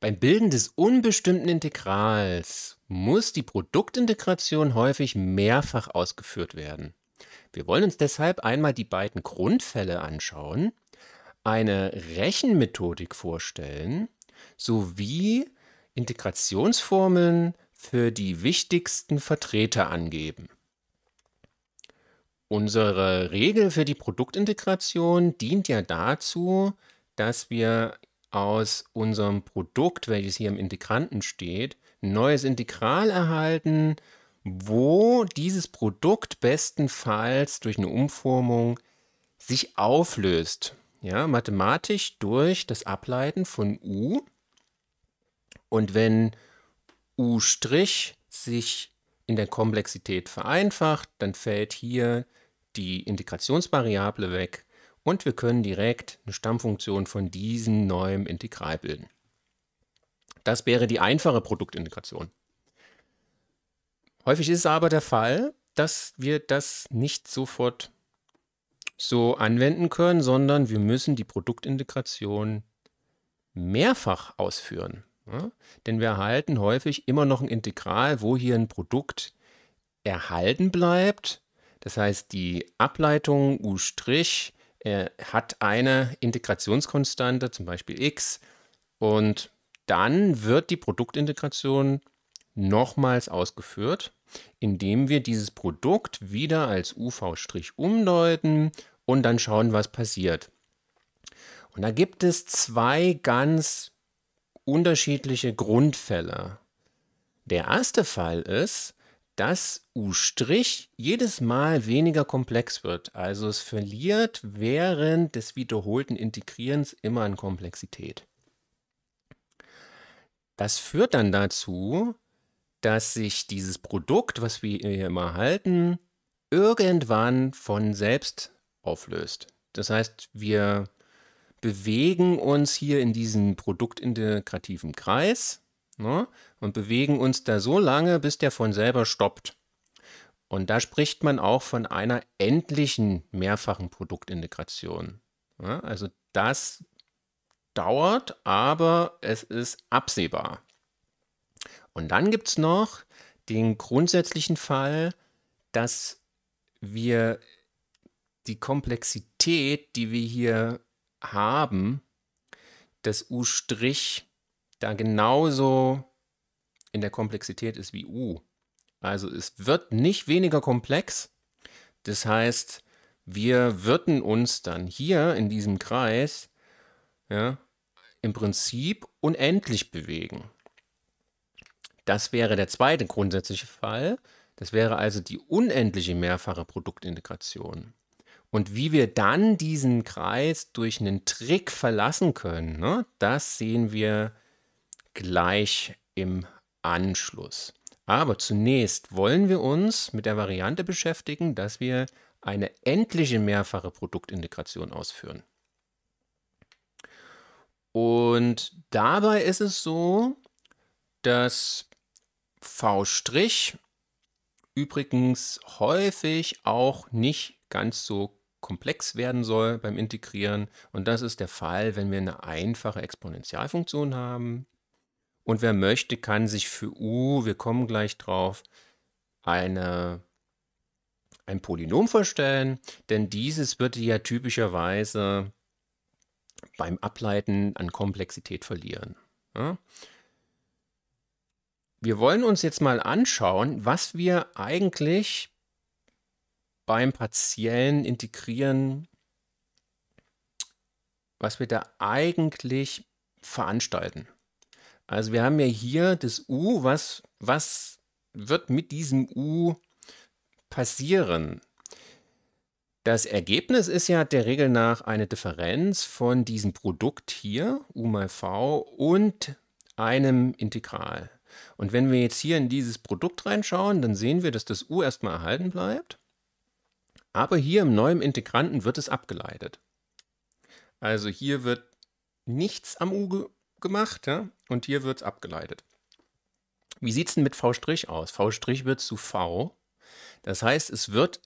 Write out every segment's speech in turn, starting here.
Beim Bilden des unbestimmten Integrals muss die Produktintegration häufig mehrfach ausgeführt werden. Wir wollen uns deshalb einmal die beiden Grundfälle anschauen, eine Rechenmethodik vorstellen sowie Integrationsformeln für die wichtigsten Vertreter angeben. Unsere Regel für die Produktintegration dient ja dazu, dass wir aus unserem Produkt, welches hier im Integranten steht, ein neues Integral erhalten, wo dieses Produkt bestenfalls durch eine Umformung sich auflöst. Ja, mathematisch durch das Ableiten von u. Und wenn u' sich in der Komplexität vereinfacht, dann fällt hier die Integrationsvariable weg und wir können direkt eine Stammfunktion von diesem neuen Integral bilden. Das wäre die einfache Produktintegration. Häufig ist es aber der Fall, dass wir das nicht sofort so anwenden können, sondern wir müssen die Produktintegration mehrfach ausführen. Ja? Denn wir erhalten häufig immer noch ein Integral, wo hier ein Produkt erhalten bleibt. Das heißt, die Ableitung U' äh, hat eine Integrationskonstante, zum Beispiel x, und dann wird die Produktintegration nochmals ausgeführt, indem wir dieses Produkt wieder als UV' umdeuten und dann schauen, was passiert. Und da gibt es zwei ganz unterschiedliche Grundfälle. Der erste Fall ist, dass U' jedes Mal weniger komplex wird. Also es verliert während des wiederholten Integrierens immer an Komplexität. Das führt dann dazu, dass sich dieses Produkt, was wir hier immer halten, irgendwann von selbst auflöst. Das heißt, wir bewegen uns hier in diesen produktintegrativen Kreis ne? und bewegen uns da so lange, bis der von selber stoppt. Und da spricht man auch von einer endlichen mehrfachen Produktintegration. Ja, also das dauert, aber es ist absehbar. Und dann gibt es noch den grundsätzlichen Fall, dass wir die Komplexität, die wir hier haben, das U' da genauso in der Komplexität ist wie U. Also es wird nicht weniger komplex. Das heißt, wir würden uns dann hier in diesem Kreis ja, im Prinzip unendlich bewegen. Das wäre der zweite grundsätzliche Fall. Das wäre also die unendliche mehrfache Produktintegration. Und wie wir dann diesen Kreis durch einen Trick verlassen können, ne, das sehen wir gleich im Anschluss. Aber zunächst wollen wir uns mit der Variante beschäftigen, dass wir eine endliche mehrfache Produktintegration ausführen. Und dabei ist es so, dass v' übrigens häufig auch nicht ganz so komplex werden soll beim Integrieren. Und das ist der Fall, wenn wir eine einfache Exponentialfunktion haben. Und wer möchte, kann sich für U, wir kommen gleich drauf, eine, ein Polynom vorstellen, denn dieses wird ja typischerweise beim Ableiten an Komplexität verlieren. Ja? Wir wollen uns jetzt mal anschauen, was wir eigentlich beim partiellen Integrieren, was wir da eigentlich veranstalten. Also wir haben ja hier das U, was, was wird mit diesem U passieren? Das Ergebnis ist ja der Regel nach eine Differenz von diesem Produkt hier, U mal V, und einem Integral. Und wenn wir jetzt hier in dieses Produkt reinschauen, dann sehen wir, dass das U erstmal erhalten bleibt. Aber hier im neuen Integranten wird es abgeleitet. Also hier wird nichts am U gemacht ja? und hier wird es abgeleitet. Wie sieht es denn mit V' aus? V' wird zu V. Das heißt, es wird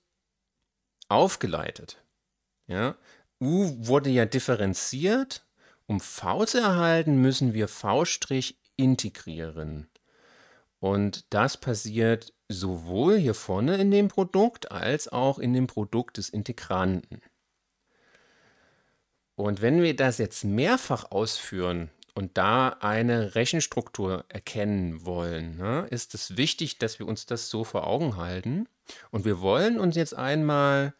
aufgeleitet. Ja? U wurde ja differenziert. Um V zu erhalten, müssen wir V' integrieren. Und das passiert sowohl hier vorne in dem Produkt als auch in dem Produkt des Integranten. Und wenn wir das jetzt mehrfach ausführen, und da eine Rechenstruktur erkennen wollen, ne, ist es wichtig, dass wir uns das so vor Augen halten. Und wir wollen uns jetzt einmal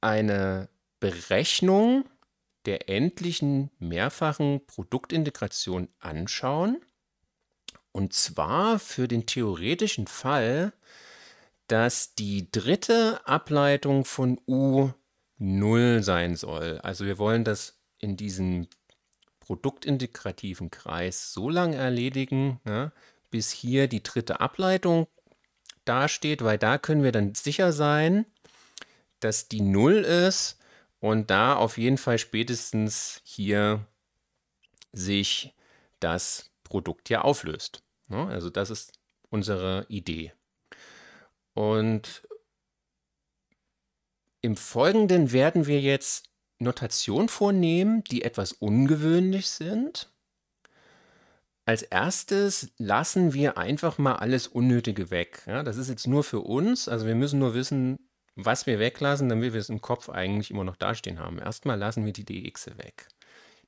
eine Berechnung der endlichen mehrfachen Produktintegration anschauen. Und zwar für den theoretischen Fall, dass die dritte Ableitung von U 0 sein soll. Also wir wollen das in diesem produktintegrativen Kreis so lange erledigen, ne, bis hier die dritte Ableitung dasteht, weil da können wir dann sicher sein, dass die 0 ist und da auf jeden Fall spätestens hier sich das Produkt ja auflöst. Ne? Also das ist unsere Idee. Und im Folgenden werden wir jetzt Notation vornehmen, die etwas ungewöhnlich sind. Als erstes lassen wir einfach mal alles Unnötige weg. Ja, das ist jetzt nur für uns. Also wir müssen nur wissen, was wir weglassen, damit wir es im Kopf eigentlich immer noch dastehen haben. Erstmal lassen wir die DX weg.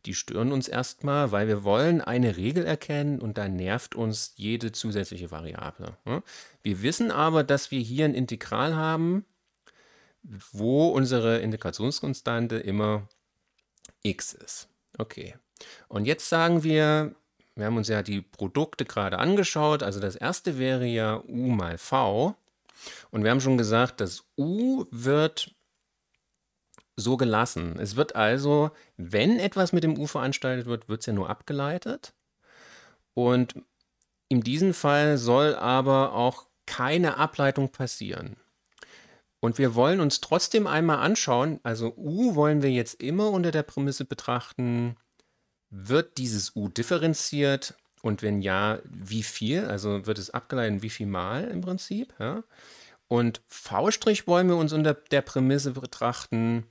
Die stören uns erstmal, weil wir wollen eine Regel erkennen und da nervt uns jede zusätzliche Variable. Wir wissen aber, dass wir hier ein Integral haben, wo unsere Integrationskonstante immer x ist. Okay. Und jetzt sagen wir, wir haben uns ja die Produkte gerade angeschaut. Also das erste wäre ja u mal v. Und wir haben schon gesagt, das u wird so gelassen. Es wird also, wenn etwas mit dem u veranstaltet wird, wird es ja nur abgeleitet. Und in diesem Fall soll aber auch keine Ableitung passieren. Und wir wollen uns trotzdem einmal anschauen, also U wollen wir jetzt immer unter der Prämisse betrachten, wird dieses U differenziert und wenn ja, wie viel? Also wird es abgeleitet, wie viel mal im Prinzip? Ja? Und V' wollen wir uns unter der Prämisse betrachten,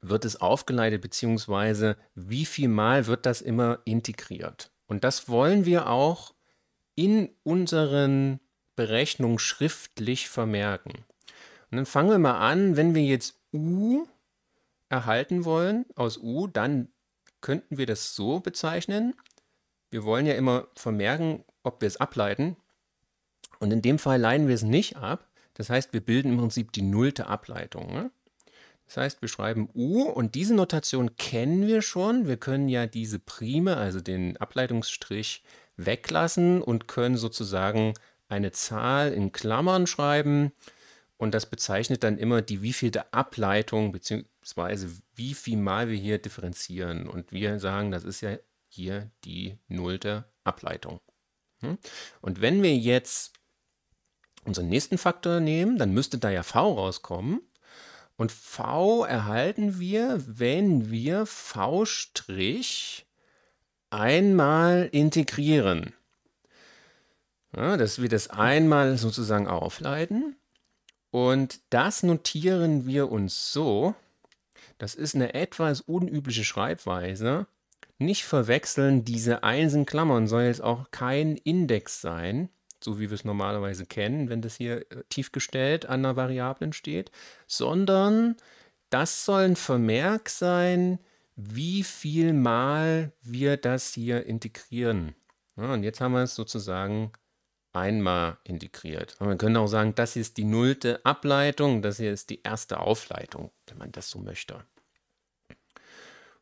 wird es aufgeleitet, beziehungsweise wie viel mal wird das immer integriert? Und das wollen wir auch in unseren Berechnungen schriftlich vermerken. Dann ne, fangen wir mal an, wenn wir jetzt U erhalten wollen aus U, dann könnten wir das so bezeichnen. Wir wollen ja immer vermerken, ob wir es ableiten. Und in dem Fall leiten wir es nicht ab. Das heißt, wir bilden im Prinzip die nullte Ableitung. Ne? Das heißt, wir schreiben U und diese Notation kennen wir schon. Wir können ja diese Prime, also den Ableitungsstrich, weglassen und können sozusagen eine Zahl in Klammern schreiben und das bezeichnet dann immer die wievielte Ableitung, beziehungsweise wie viel Mal wir hier differenzieren. Und wir sagen, das ist ja hier die nullte Ableitung. Hm? Und wenn wir jetzt unseren nächsten Faktor nehmen, dann müsste da ja v rauskommen. Und v erhalten wir, wenn wir v' einmal integrieren. Ja, dass wir das einmal sozusagen aufleiten und das notieren wir uns so. Das ist eine etwas unübliche Schreibweise. Nicht verwechseln, diese Einsenklammern soll jetzt auch kein Index sein, so wie wir es normalerweise kennen, wenn das hier äh, tiefgestellt an einer Variablen steht, sondern das soll ein Vermerk sein, wie viel Mal wir das hier integrieren. Ja, und jetzt haben wir es sozusagen einmal integriert. Aber man könnte auch sagen, das ist die nullte Ableitung, das hier ist die erste Aufleitung, wenn man das so möchte.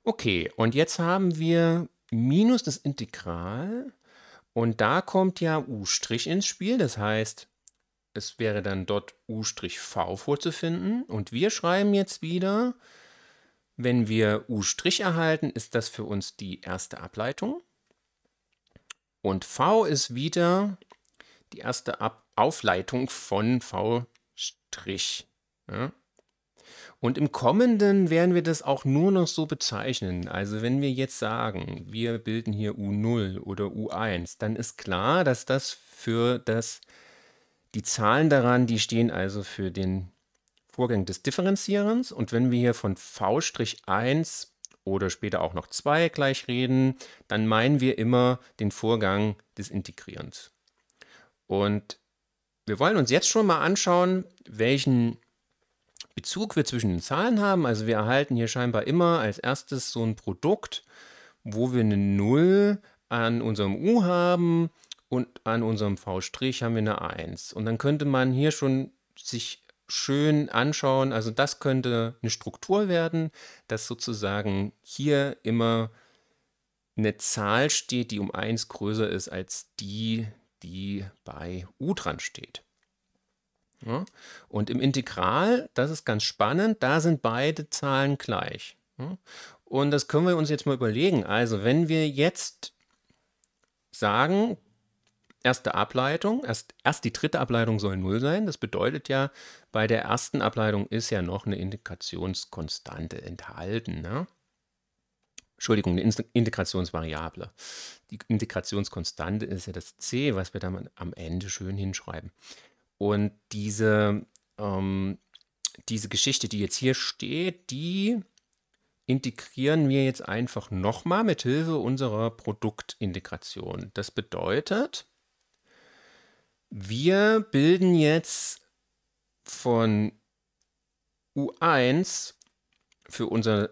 Okay, und jetzt haben wir minus das Integral und da kommt ja u' ins Spiel, das heißt, es wäre dann dort u'v vorzufinden und wir schreiben jetzt wieder, wenn wir u' erhalten, ist das für uns die erste Ableitung. Und v ist wieder die erste Ab Aufleitung von V'. Ja. Und im kommenden werden wir das auch nur noch so bezeichnen. Also wenn wir jetzt sagen, wir bilden hier U0 oder U1, dann ist klar, dass das für das, die Zahlen daran, die stehen also für den Vorgang des Differenzierens. Und wenn wir hier von V'1 oder später auch noch 2 gleich reden, dann meinen wir immer den Vorgang des Integrierens. Und wir wollen uns jetzt schon mal anschauen, welchen Bezug wir zwischen den Zahlen haben. Also wir erhalten hier scheinbar immer als erstes so ein Produkt, wo wir eine 0 an unserem U haben und an unserem V' haben wir eine 1. Und dann könnte man hier schon sich schön anschauen, also das könnte eine Struktur werden, dass sozusagen hier immer eine Zahl steht, die um 1 größer ist als die, die bei U dran steht. Ja. Und im Integral, das ist ganz spannend, da sind beide Zahlen gleich. Ja. Und das können wir uns jetzt mal überlegen. Also wenn wir jetzt sagen, erste Ableitung, erst, erst die dritte Ableitung soll 0 sein, das bedeutet ja, bei der ersten Ableitung ist ja noch eine Integrationskonstante enthalten. Ne? Entschuldigung, eine Integrationsvariable. Die Integrationskonstante ist ja das C, was wir dann am Ende schön hinschreiben. Und diese, ähm, diese Geschichte, die jetzt hier steht, die integrieren wir jetzt einfach nochmal mit Hilfe unserer Produktintegration. Das bedeutet, wir bilden jetzt von U1 für unser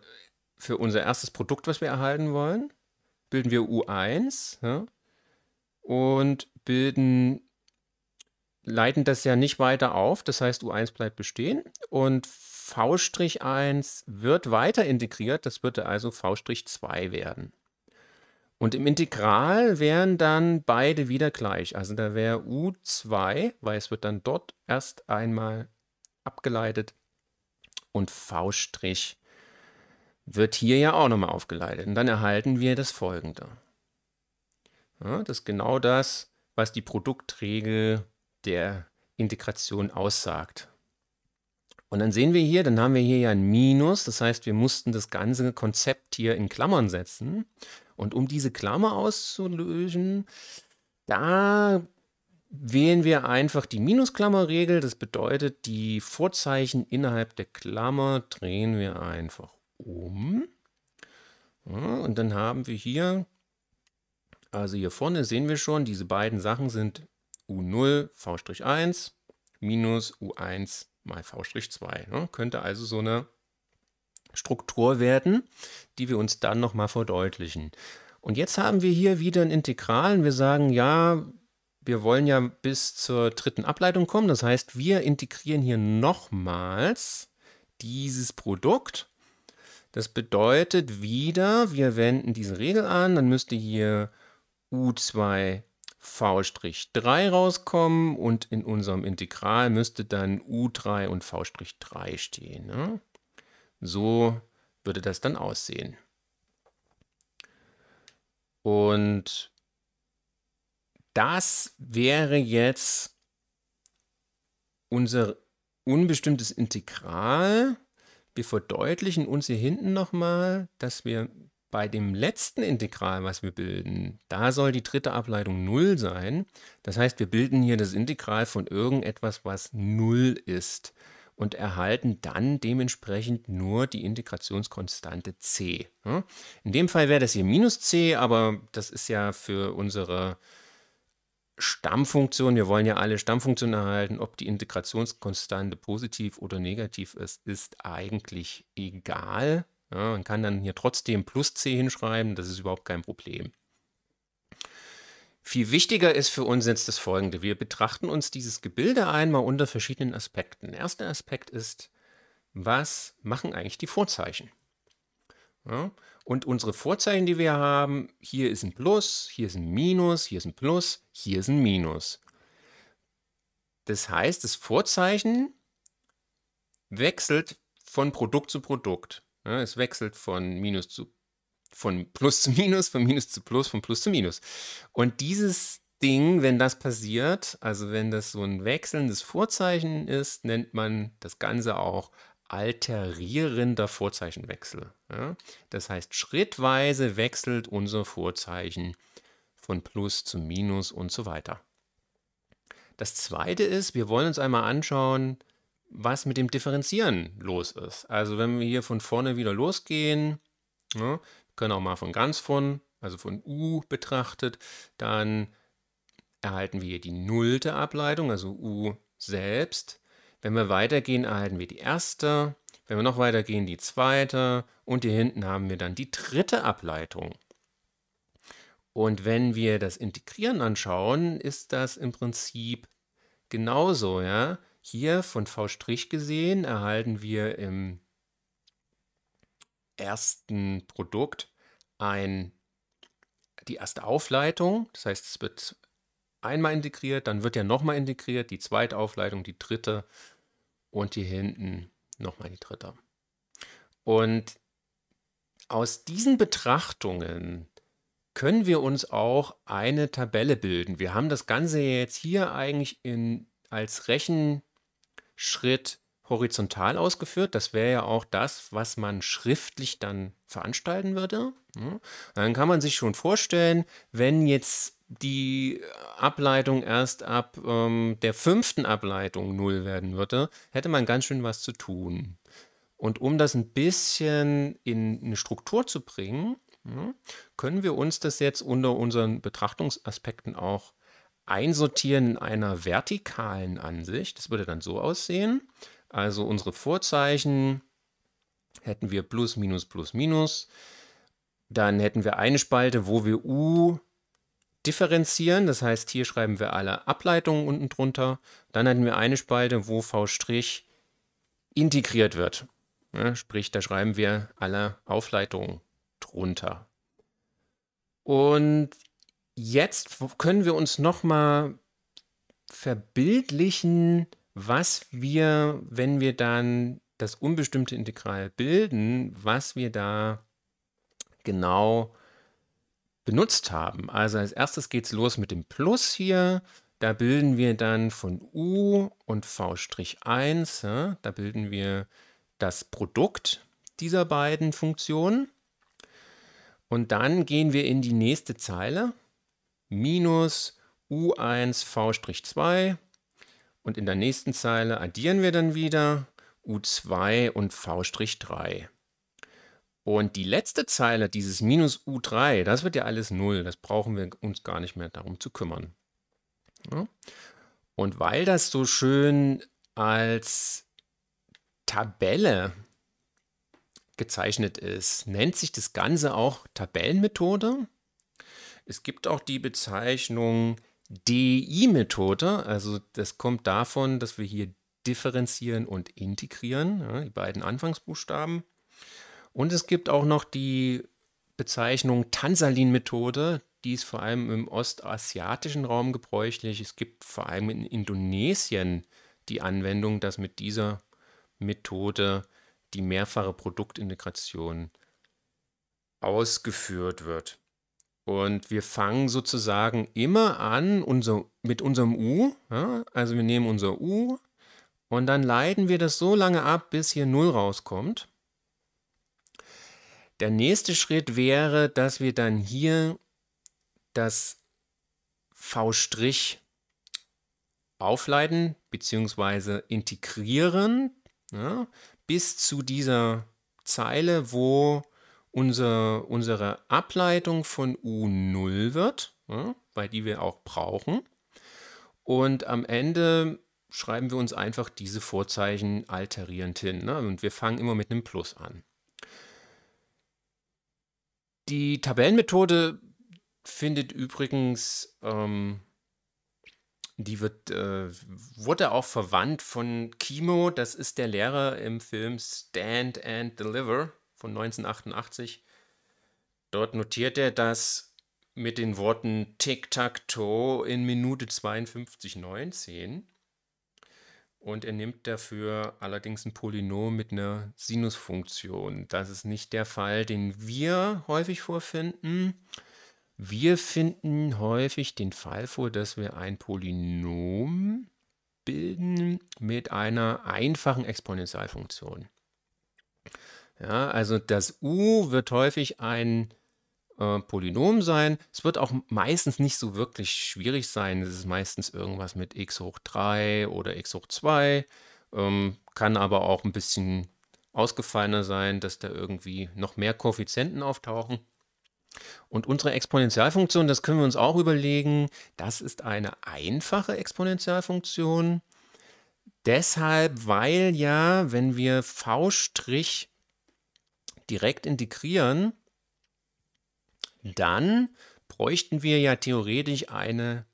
für unser erstes Produkt, was wir erhalten wollen, bilden wir U1 ja, und bilden, leiten das ja nicht weiter auf. Das heißt, U1 bleibt bestehen und V1 wird weiter integriert. Das würde also V2 werden. Und im Integral wären dann beide wieder gleich. Also da wäre U2, weil es wird dann dort erst einmal abgeleitet und V' wird hier ja auch nochmal aufgeleitet. Und dann erhalten wir das folgende. Ja, das ist genau das, was die Produktregel der Integration aussagt. Und dann sehen wir hier, dann haben wir hier ja ein Minus, das heißt, wir mussten das ganze Konzept hier in Klammern setzen. Und um diese Klammer auszulösen, da wählen wir einfach die Minusklammerregel. Das bedeutet, die Vorzeichen innerhalb der Klammer drehen wir einfach um. Und dann haben wir hier, also hier vorne sehen wir schon, diese beiden Sachen sind U0 V1 minus U1 mal V2. Ne? Könnte also so eine Struktur werden, die wir uns dann nochmal verdeutlichen. Und jetzt haben wir hier wieder ein Integral. Wir sagen, ja, wir wollen ja bis zur dritten Ableitung kommen. Das heißt, wir integrieren hier nochmals dieses Produkt das bedeutet wieder, wir wenden diese Regel an, dann müsste hier U2 V3 rauskommen und in unserem Integral müsste dann U3 und V3 stehen. Ne? So würde das dann aussehen. Und das wäre jetzt unser unbestimmtes Integral wir verdeutlichen uns hier hinten nochmal, dass wir bei dem letzten Integral, was wir bilden, da soll die dritte Ableitung 0 sein. Das heißt, wir bilden hier das Integral von irgendetwas, was 0 ist und erhalten dann dementsprechend nur die Integrationskonstante c. In dem Fall wäre das hier minus c, aber das ist ja für unsere Stammfunktion, wir wollen ja alle Stammfunktionen erhalten, ob die Integrationskonstante positiv oder negativ ist, ist eigentlich egal. Ja, man kann dann hier trotzdem plus c hinschreiben, das ist überhaupt kein Problem. Viel wichtiger ist für uns jetzt das Folgende. Wir betrachten uns dieses Gebilde einmal unter verschiedenen Aspekten. Erster Aspekt ist, was machen eigentlich die Vorzeichen? Ja, und unsere Vorzeichen, die wir haben, hier ist ein Plus, hier ist ein Minus, hier ist ein Plus, hier ist ein Minus. Das heißt, das Vorzeichen wechselt von Produkt zu Produkt. Es wechselt von Minus zu von Plus zu Minus, von Minus zu Plus, von Plus zu Minus. Und dieses Ding, wenn das passiert, also wenn das so ein wechselndes Vorzeichen ist, nennt man das Ganze auch alterierender Vorzeichenwechsel. Ja? Das heißt, schrittweise wechselt unser Vorzeichen von Plus zu Minus und so weiter. Das zweite ist, wir wollen uns einmal anschauen, was mit dem Differenzieren los ist. Also wenn wir hier von vorne wieder losgehen, ja, können auch mal von ganz von, also von u betrachtet, dann erhalten wir hier die nullte Ableitung, also u selbst wenn wir weitergehen, erhalten wir die erste. Wenn wir noch weitergehen, die zweite. Und hier hinten haben wir dann die dritte Ableitung. Und wenn wir das Integrieren anschauen, ist das im Prinzip genauso. Ja? Hier von V' gesehen erhalten wir im ersten Produkt ein, die erste Aufleitung. Das heißt, es wird einmal integriert, dann wird ja nochmal integriert, die zweite Aufleitung, die dritte und hier hinten nochmal die dritte. Und aus diesen Betrachtungen können wir uns auch eine Tabelle bilden. Wir haben das Ganze jetzt hier eigentlich in, als Rechenschritt horizontal ausgeführt. Das wäre ja auch das, was man schriftlich dann veranstalten würde. Hm? Dann kann man sich schon vorstellen, wenn jetzt die Ableitung erst ab ähm, der fünften Ableitung 0 werden würde, hätte man ganz schön was zu tun. Und um das ein bisschen in eine Struktur zu bringen, können wir uns das jetzt unter unseren Betrachtungsaspekten auch einsortieren in einer vertikalen Ansicht. Das würde dann so aussehen. Also unsere Vorzeichen hätten wir plus, minus, plus, minus. Dann hätten wir eine Spalte, wo wir U differenzieren. Das heißt, hier schreiben wir alle Ableitungen unten drunter. Dann hätten wir eine Spalte, wo V' integriert wird. Ja, sprich, da schreiben wir alle Aufleitungen drunter. Und jetzt können wir uns nochmal verbildlichen, was wir, wenn wir dann das unbestimmte Integral bilden, was wir da genau benutzt haben. Also als erstes geht es los mit dem Plus hier. Da bilden wir dann von U und V'1, ja, da bilden wir das Produkt dieser beiden Funktionen. Und dann gehen wir in die nächste Zeile, minus U1 V'2. Und in der nächsten Zeile addieren wir dann wieder U2 und V'3. Und die letzte Zeile, dieses minus U3, das wird ja alles 0. Das brauchen wir uns gar nicht mehr darum zu kümmern. Ja? Und weil das so schön als Tabelle gezeichnet ist, nennt sich das Ganze auch Tabellenmethode. Es gibt auch die Bezeichnung DI-Methode. Also das kommt davon, dass wir hier differenzieren und integrieren, ja, die beiden Anfangsbuchstaben. Und es gibt auch noch die Bezeichnung Tansalin-Methode. Die ist vor allem im ostasiatischen Raum gebräuchlich. Es gibt vor allem in Indonesien die Anwendung, dass mit dieser Methode die mehrfache Produktintegration ausgeführt wird. Und wir fangen sozusagen immer an unser, mit unserem U. Ja? Also wir nehmen unser U und dann leiten wir das so lange ab, bis hier 0 rauskommt. Der nächste Schritt wäre, dass wir dann hier das V' aufleiten bzw. integrieren ja, bis zu dieser Zeile, wo unser, unsere Ableitung von U0 wird, ja, weil die wir auch brauchen. Und am Ende schreiben wir uns einfach diese Vorzeichen alterierend hin. Ne? Und wir fangen immer mit einem Plus an. Die Tabellenmethode findet übrigens, ähm, die wird, äh, wurde auch verwandt von Kimo, das ist der Lehrer im Film Stand and Deliver von 1988. Dort notiert er, das mit den Worten Tic-Tac-Toe in Minute 52,19 und er nimmt dafür allerdings ein Polynom mit einer Sinusfunktion. Das ist nicht der Fall, den wir häufig vorfinden. Wir finden häufig den Fall vor, dass wir ein Polynom bilden mit einer einfachen Exponentialfunktion. Ja, also das u wird häufig ein äh, Polynom sein. Es wird auch meistens nicht so wirklich schwierig sein. Es ist meistens irgendwas mit x hoch 3 oder x hoch 2. Ähm, kann aber auch ein bisschen ausgefallener sein, dass da irgendwie noch mehr Koeffizienten auftauchen. Und unsere Exponentialfunktion, das können wir uns auch überlegen, das ist eine einfache Exponentialfunktion. Deshalb, weil ja, wenn wir v' direkt integrieren, dann bräuchten wir ja theoretisch eine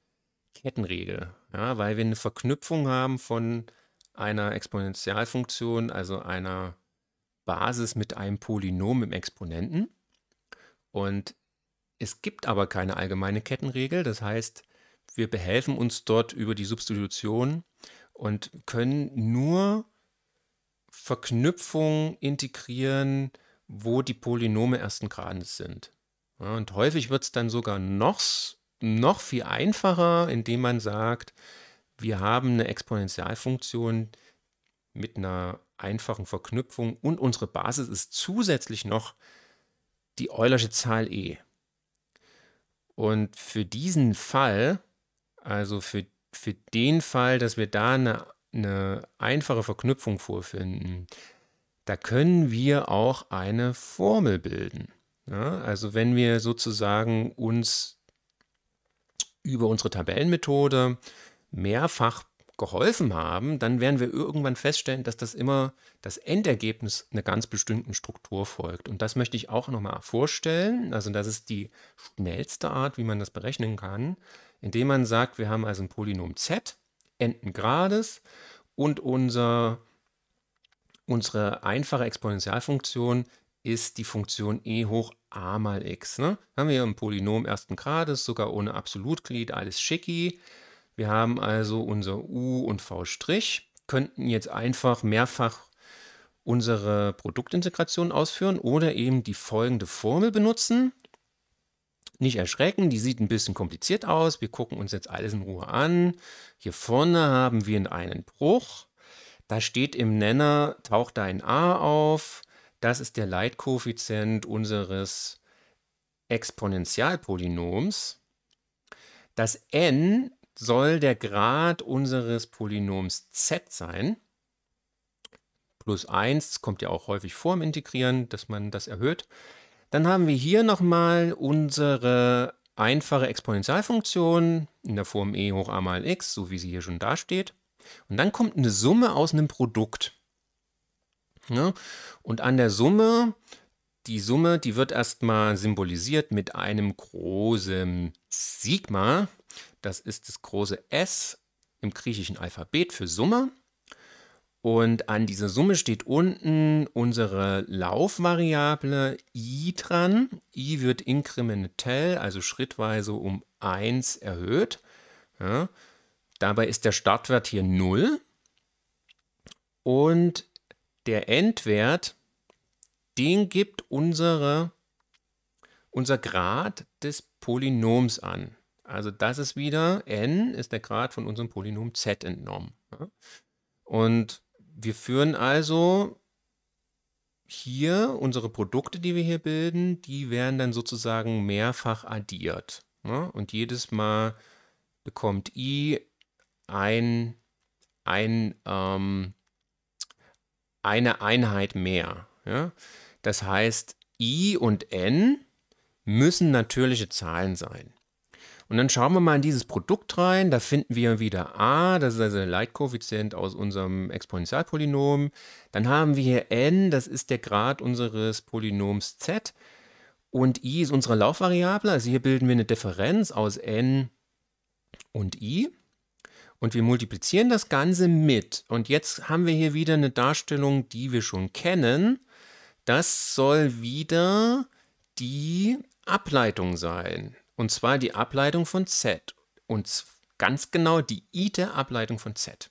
Kettenregel, ja, weil wir eine Verknüpfung haben von einer Exponentialfunktion, also einer Basis mit einem Polynom im Exponenten. Und es gibt aber keine allgemeine Kettenregel, das heißt, wir behelfen uns dort über die Substitution und können nur Verknüpfungen integrieren, wo die Polynome ersten Grades sind. Ja, und häufig wird es dann sogar noch, noch viel einfacher, indem man sagt, wir haben eine Exponentialfunktion mit einer einfachen Verknüpfung und unsere Basis ist zusätzlich noch die Eulersche Zahl e. Und für diesen Fall, also für, für den Fall, dass wir da eine, eine einfache Verknüpfung vorfinden, da können wir auch eine Formel bilden. Ja, also wenn wir sozusagen uns über unsere Tabellenmethode mehrfach geholfen haben, dann werden wir irgendwann feststellen, dass das immer das Endergebnis einer ganz bestimmten Struktur folgt. Und das möchte ich auch nochmal vorstellen. Also das ist die schnellste Art, wie man das berechnen kann, indem man sagt, wir haben also ein Polynom z, Endengrades und unser, unsere einfache Exponentialfunktion ist die Funktion e hoch a mal x. Ne? Haben wir ein Polynom ersten Grades, sogar ohne Absolutglied, alles schicki. Wir haben also unser u und v', könnten jetzt einfach mehrfach unsere Produktintegration ausführen oder eben die folgende Formel benutzen. Nicht erschrecken, die sieht ein bisschen kompliziert aus. Wir gucken uns jetzt alles in Ruhe an. Hier vorne haben wir einen Bruch. Da steht im Nenner, taucht da ein a auf. Das ist der Leitkoeffizient unseres Exponentialpolynoms. Das n soll der Grad unseres Polynoms z sein. Plus 1 kommt ja auch häufig vor im Integrieren, dass man das erhöht. Dann haben wir hier nochmal unsere einfache Exponentialfunktion in der Form e hoch a mal x, so wie sie hier schon dasteht. Und dann kommt eine Summe aus einem Produkt. Ne? Und an der Summe, die Summe, die wird erstmal symbolisiert mit einem großen Sigma. Das ist das große S im griechischen Alphabet für Summe. Und an dieser Summe steht unten unsere Laufvariable i dran. i wird inkrementell, also schrittweise um 1 erhöht. Ja. Dabei ist der Startwert hier 0. Und der Endwert, den gibt unsere, unser Grad des Polynoms an. Also das ist wieder n ist der Grad von unserem Polynom z entnommen. Und wir führen also hier unsere Produkte, die wir hier bilden, die werden dann sozusagen mehrfach addiert. Und jedes Mal bekommt i ein, ein ähm, eine Einheit mehr. Ja? Das heißt, i und n müssen natürliche Zahlen sein. Und dann schauen wir mal in dieses Produkt rein. Da finden wir wieder a, das ist also der Leitkoeffizient aus unserem Exponentialpolynom. Dann haben wir hier n, das ist der Grad unseres Polynoms z. Und i ist unsere Laufvariable. Also hier bilden wir eine Differenz aus n und i und wir multiplizieren das Ganze mit. Und jetzt haben wir hier wieder eine Darstellung, die wir schon kennen. Das soll wieder die Ableitung sein. Und zwar die Ableitung von z. Und ganz genau die i-Ableitung von z.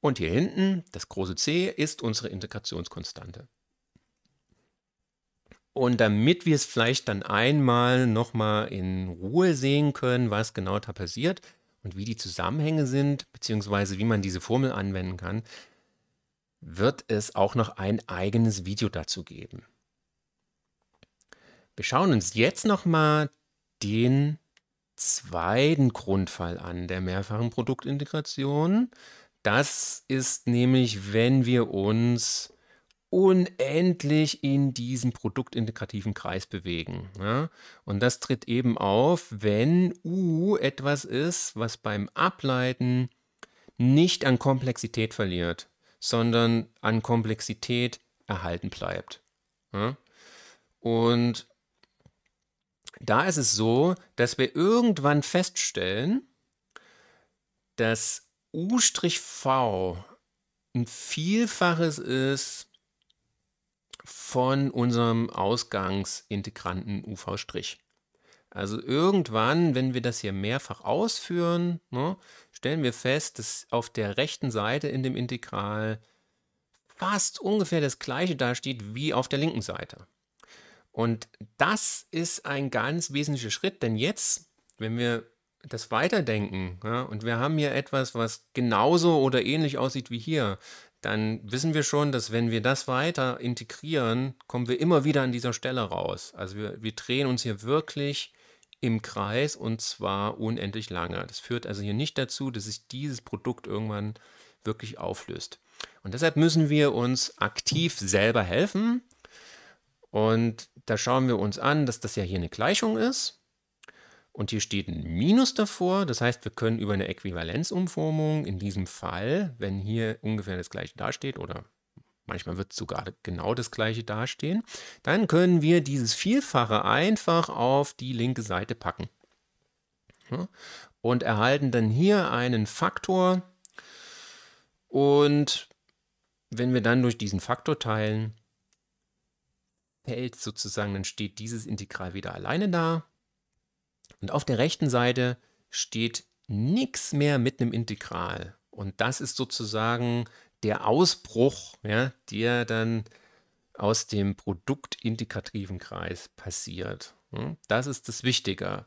Und hier hinten, das große C, ist unsere Integrationskonstante. Und damit wir es vielleicht dann einmal nochmal in Ruhe sehen können, was genau da passiert, und wie die Zusammenhänge sind, beziehungsweise wie man diese Formel anwenden kann, wird es auch noch ein eigenes Video dazu geben. Wir schauen uns jetzt nochmal den zweiten Grundfall an der mehrfachen Produktintegration. Das ist nämlich, wenn wir uns unendlich in diesem produktintegrativen Kreis bewegen. Ja? Und das tritt eben auf, wenn U etwas ist, was beim Ableiten nicht an Komplexität verliert, sondern an Komplexität erhalten bleibt. Ja? Und da ist es so, dass wir irgendwann feststellen, dass U'V ein Vielfaches ist von unserem Ausgangsintegranten UV'. Also irgendwann, wenn wir das hier mehrfach ausführen, ne, stellen wir fest, dass auf der rechten Seite in dem Integral fast ungefähr das gleiche dasteht wie auf der linken Seite. Und das ist ein ganz wesentlicher Schritt, denn jetzt, wenn wir das weiterdenken ja, und wir haben hier etwas, was genauso oder ähnlich aussieht wie hier, dann wissen wir schon, dass wenn wir das weiter integrieren, kommen wir immer wieder an dieser Stelle raus. Also wir, wir drehen uns hier wirklich im Kreis und zwar unendlich lange. Das führt also hier nicht dazu, dass sich dieses Produkt irgendwann wirklich auflöst. Und deshalb müssen wir uns aktiv selber helfen. Und da schauen wir uns an, dass das ja hier eine Gleichung ist. Und hier steht ein Minus davor. Das heißt, wir können über eine Äquivalenzumformung in diesem Fall, wenn hier ungefähr das gleiche dasteht oder manchmal wird sogar genau das gleiche dastehen, dann können wir dieses Vielfache einfach auf die linke Seite packen. Und erhalten dann hier einen Faktor. Und wenn wir dann durch diesen Faktor teilen, fällt sozusagen, dann steht dieses Integral wieder alleine da. Und auf der rechten Seite steht nichts mehr mit einem Integral. Und das ist sozusagen der Ausbruch, ja, der dann aus dem produktintegrativen Kreis passiert. Hm? Das ist das Wichtige.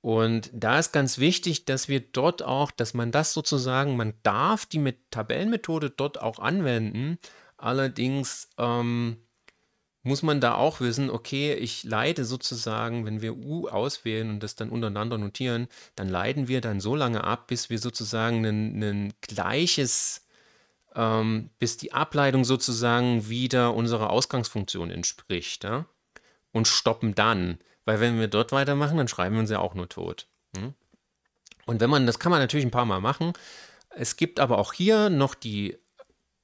Und da ist ganz wichtig, dass wir dort auch, dass man das sozusagen, man darf die Tabellenmethode dort auch anwenden. Allerdings ähm, muss man da auch wissen, okay, ich leite sozusagen, wenn wir U auswählen und das dann untereinander notieren, dann leiten wir dann so lange ab, bis wir sozusagen ein gleiches, ähm, bis die Ableitung sozusagen wieder unserer Ausgangsfunktion entspricht. Ja? Und stoppen dann. Weil wenn wir dort weitermachen, dann schreiben wir uns ja auch nur tot. Hm? Und wenn man, das kann man natürlich ein paar Mal machen. Es gibt aber auch hier noch die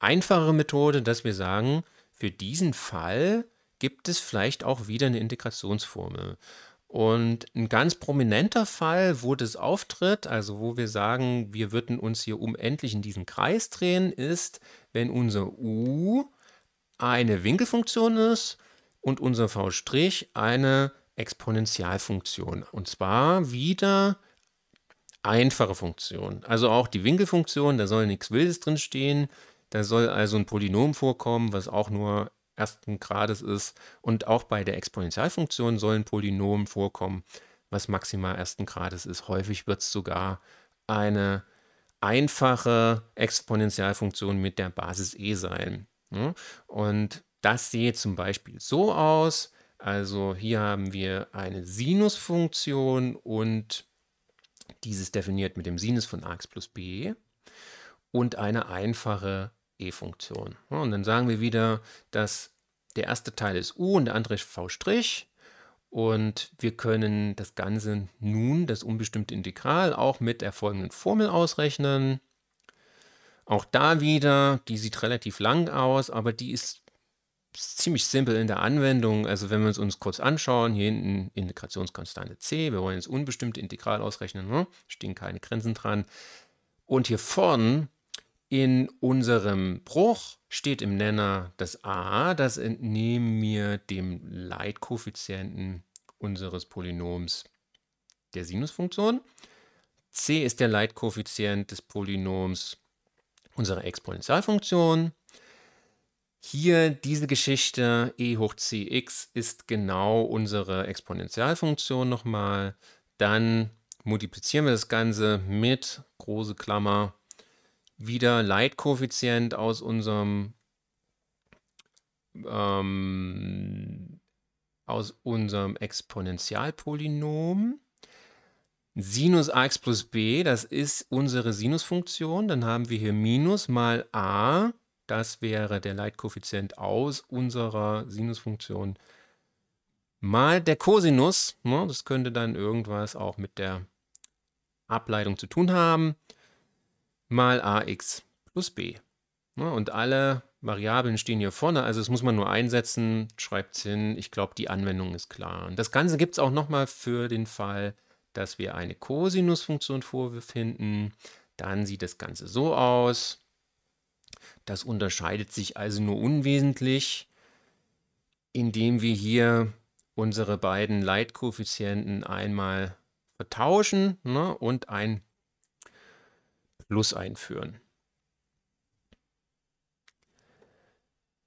einfache Methode, dass wir sagen, für diesen Fall gibt es vielleicht auch wieder eine Integrationsformel. Und ein ganz prominenter Fall, wo das auftritt, also wo wir sagen, wir würden uns hier unendlich in diesen Kreis drehen, ist, wenn unser U eine Winkelfunktion ist und unser V' eine Exponentialfunktion. Und zwar wieder einfache Funktion. Also auch die Winkelfunktion, da soll nichts Wildes drin stehen. Da soll also ein Polynom vorkommen, was auch nur ersten Grades ist. Und auch bei der Exponentialfunktion sollen Polynomen vorkommen, was maximal ersten Grades ist. Häufig wird es sogar eine einfache Exponentialfunktion mit der Basis e sein. Ne? Und das sehe zum Beispiel so aus. Also hier haben wir eine Sinusfunktion und dieses definiert mit dem Sinus von ax plus b e und eine einfache E-Funktion. Und dann sagen wir wieder, dass der erste Teil ist U und der andere ist V'. Und wir können das Ganze nun, das unbestimmte Integral, auch mit der folgenden Formel ausrechnen. Auch da wieder, die sieht relativ lang aus, aber die ist ziemlich simpel in der Anwendung. Also wenn wir es uns kurz anschauen, hier hinten Integrationskonstante c, wir wollen das unbestimmte Integral ausrechnen, ne? stehen keine Grenzen dran. Und hier vorn in unserem Bruch steht im Nenner das a, das entnehmen wir dem Leitkoeffizienten unseres Polynoms der Sinusfunktion. c ist der Leitkoeffizient des Polynoms unserer Exponentialfunktion. Hier diese Geschichte e hoch cx ist genau unsere Exponentialfunktion nochmal. Dann multiplizieren wir das Ganze mit große Klammer wieder Leitkoeffizient aus unserem ähm, aus unserem Exponentialpolynom. Sinus ax plus b, das ist unsere Sinusfunktion. Dann haben wir hier Minus mal a, das wäre der Leitkoeffizient aus unserer Sinusfunktion, mal der Cosinus. Ne? Das könnte dann irgendwas auch mit der Ableitung zu tun haben mal ax plus b. Ne, und alle Variablen stehen hier vorne, also das muss man nur einsetzen, schreibt es hin. Ich glaube, die Anwendung ist klar. Und das Ganze gibt es auch nochmal für den Fall, dass wir eine Kosinusfunktion vorfinden. Dann sieht das Ganze so aus. Das unterscheidet sich also nur unwesentlich, indem wir hier unsere beiden Leitkoeffizienten einmal vertauschen ne, und ein Plus einführen.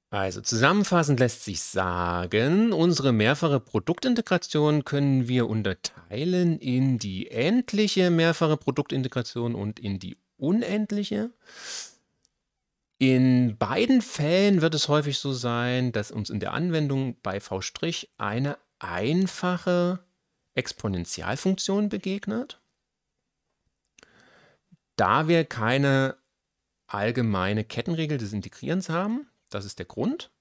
Also zusammenfassend lässt sich sagen, unsere mehrfache Produktintegration können wir unterteilen in die endliche mehrfache Produktintegration und in die unendliche. In beiden Fällen wird es häufig so sein, dass uns in der Anwendung bei V' eine einfache Exponentialfunktion begegnet. Da wir keine allgemeine Kettenregel des Integrierens haben, das ist der Grund.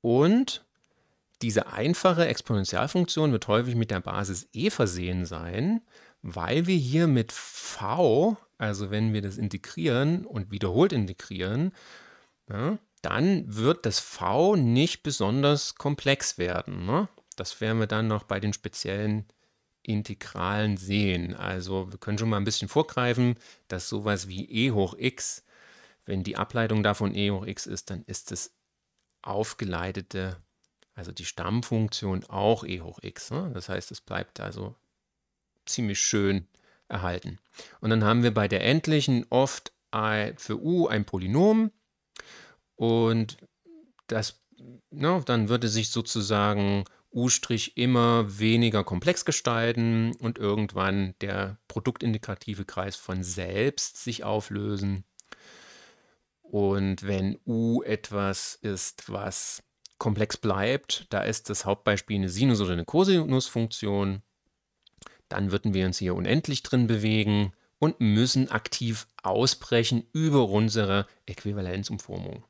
Und diese einfache Exponentialfunktion wird häufig mit der Basis e versehen sein, weil wir hier mit v, also wenn wir das integrieren und wiederholt integrieren, ja, ne, dann wird das v nicht besonders komplex werden. Ne? Das wären wir dann noch bei den speziellen Integralen sehen. Also wir können schon mal ein bisschen vorgreifen, dass sowas wie e hoch x, wenn die Ableitung davon e hoch x ist, dann ist das aufgeleitete, also die Stammfunktion auch e hoch x. Ne? Das heißt, es bleibt also ziemlich schön erhalten. Und dann haben wir bei der endlichen oft für u ein Polynom und das, ne, dann würde sich sozusagen U' immer weniger komplex gestalten und irgendwann der produktindikative Kreis von selbst sich auflösen. Und wenn U etwas ist, was komplex bleibt, da ist das Hauptbeispiel eine Sinus- oder eine Cosinusfunktion, dann würden wir uns hier unendlich drin bewegen und müssen aktiv ausbrechen über unsere Äquivalenzumformung.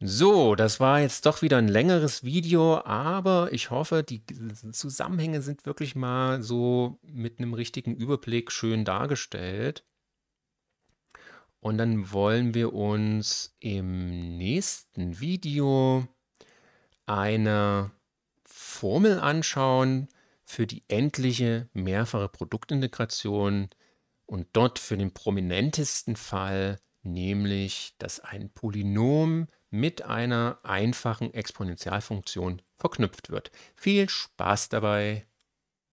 So, das war jetzt doch wieder ein längeres Video, aber ich hoffe, die Zusammenhänge sind wirklich mal so mit einem richtigen Überblick schön dargestellt. Und dann wollen wir uns im nächsten Video eine Formel anschauen für die endliche mehrfache Produktintegration und dort für den prominentesten Fall, nämlich dass ein Polynom mit einer einfachen Exponentialfunktion verknüpft wird. Viel Spaß dabei!